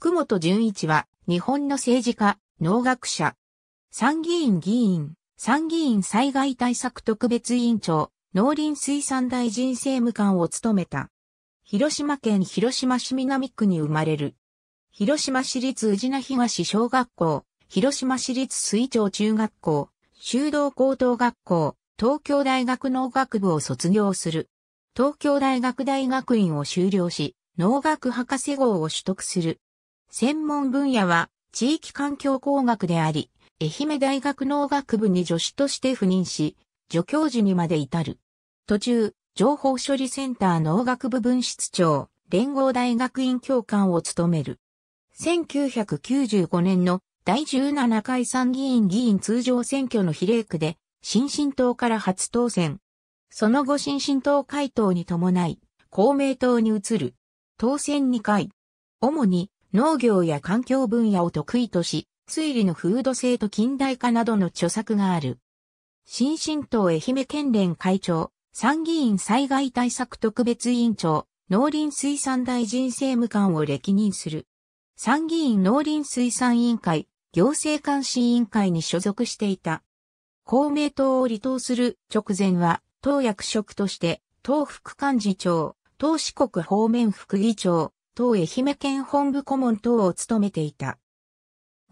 福本淳一は、日本の政治家、農学者、参議院議員、参議院災害対策特別委員長、農林水産大臣政務官を務めた。広島県広島市南区に生まれる。広島市立宇品東小学校、広島市立水町中学校、修道高等学校、東京大学農学部を卒業する。東京大学大学院を修了し、農学博士号を取得する。専門分野は地域環境工学であり、愛媛大学農学部に助手として赴任し、助教授にまで至る。途中、情報処理センター農学部分室長、連合大学院教官を務める。1995年の第17回参議院議員通常選挙の比例区で、新進党から初当選。その後新進党回答に伴い、公明党に移る。当選2回。主に農業や環境分野を得意とし、推理の風土性と近代化などの著作がある。新進党愛媛県連会長、参議院災害対策特別委員長、農林水産大臣政務官を歴任する。参議院農林水産委員会、行政監視委員会に所属していた。公明党を離党する直前は、党役職として、党副幹事長、党四国方面副議長、当愛媛県本部顧問等を務めていた。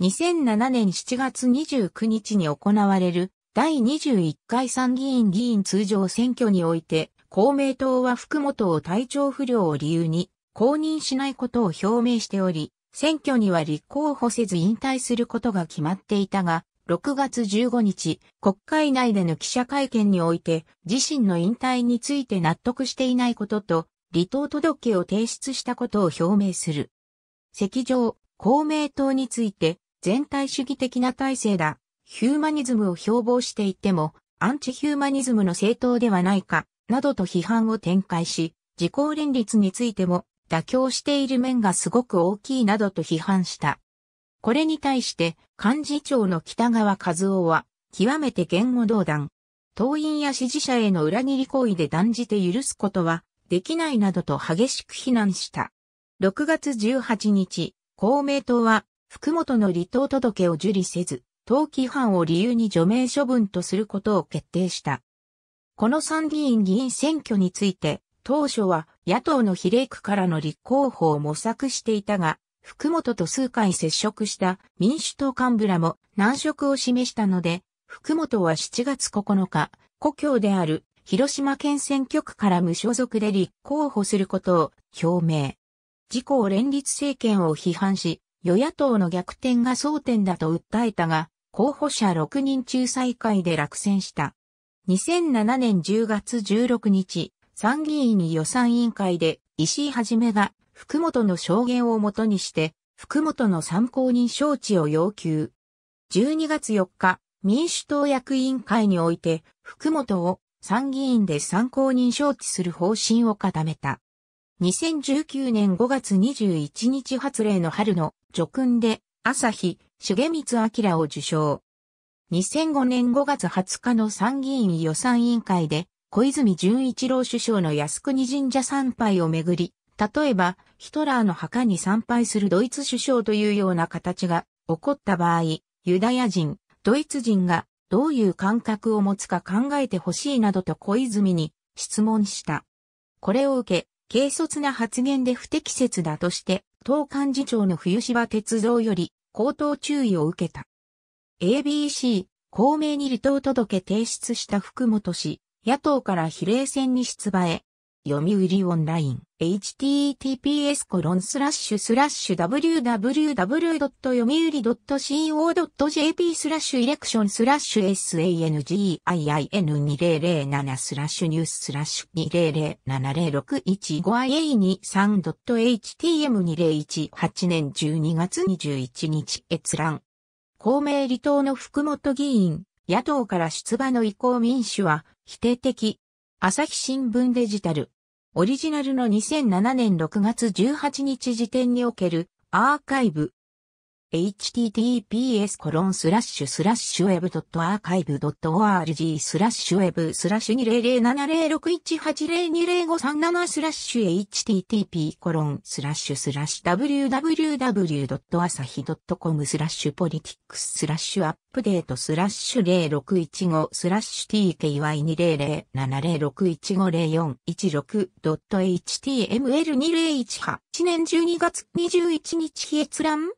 2007年7月29日に行われる第21回参議院議員通常選挙において、公明党は福本を体調不良を理由に公認しないことを表明しており、選挙には立候補せず引退することが決まっていたが、6月15日、国会内での記者会見において、自身の引退について納得していないことと、離党届を提出したことを表明する。席上、公明党について、全体主義的な体制だ、ヒューマニズムを標榜していても、アンチヒューマニズムの政党ではないか、などと批判を展開し、自公連立についても、妥協している面がすごく大きいなどと批判した。これに対して、幹事長の北川和夫は、極めて言語道断。党員や支持者への裏切り行為で断じて許すことはできないなどと激しく非難した。6月18日、公明党は、福本の離党届を受理せず、党規範を理由に除名処分とすることを決定した。この参議院議員選挙について、当初は野党の比例区からの立候補を模索していたが、福本と数回接触した民主党幹部らも難色を示したので、福本は7月9日、故郷である広島県選挙区から無所属で立候補することを表明。自公連立政権を批判し、与野党の逆転が争点だと訴えたが、候補者6人中再会で落選した。2007年10月16日、参議院に予算委員会で石井はじめが福本の証言をもとにして、福本の参考人招致を要求。12月4日、民主党役員会において、福本を参議院で参考人招致する方針を固めた。2019年5月21日発令の春の叙勲で朝日重光明を受賞。2005年5月20日の参議院予算委員会で小泉純一郎首相の靖国神社参拝をめぐり、例えばヒトラーの墓に参拝するドイツ首相というような形が起こった場合、ユダヤ人、ドイツ人がどういう感覚を持つか考えてほしいなどと小泉に質問した。これを受け、軽率な発言で不適切だとして、党幹事長の冬芝鉄道より口頭注意を受けた。ABC、公明に離党届提出した福本氏、野党から比例選に出馬へ、読売オンライン、https コロンスラッシュスラッシュ www. 読売 .co.jp スラッシュイレクションスラッシュ sangiin2007 スラッシュニューススラッシュ 20070615i23.htm2018 年12月21日閲覧。公明離党の福本議員、野党から出馬の意向民主は否定的。朝日新聞デジタル。オリジナルの2007年6月18日時点におけるアーカイブ https コロンスラッシュスラッシュウェブドットアーカイブドット org スラッシュウェブスラッシュ20070618020537スラッシュ http コロンスラッシュスラッシュ www.asahi.com スラッシュポリティックススラッシュアップデートスラッシュ0615スラッシュ tky200706150416.html2018 年12月21日閲覧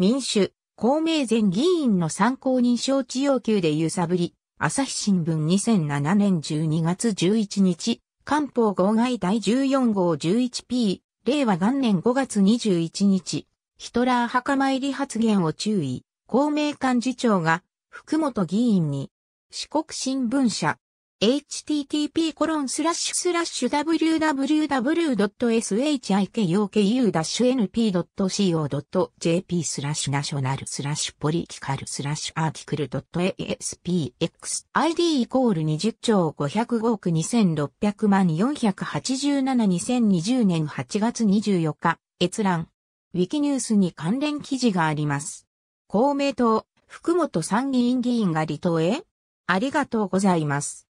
民主、公明前議員の参考人招致要求で揺さぶり、朝日新聞2007年12月11日、官報号外第14号 11P、令和元年5月21日、ヒトラー墓参り発言を注意、公明幹事長が、福本議員に、四国新聞社、h t t p w w w s h i k o k u n p c o j p スラッシュナショナルスラッシュポリティカルスラッシュアーティクル .aspx id イコール20兆505億2600万4872020年8月24日閲覧ウィキニュースに関連記事があります。公明党福本参議院議員が離党へありがとうございます。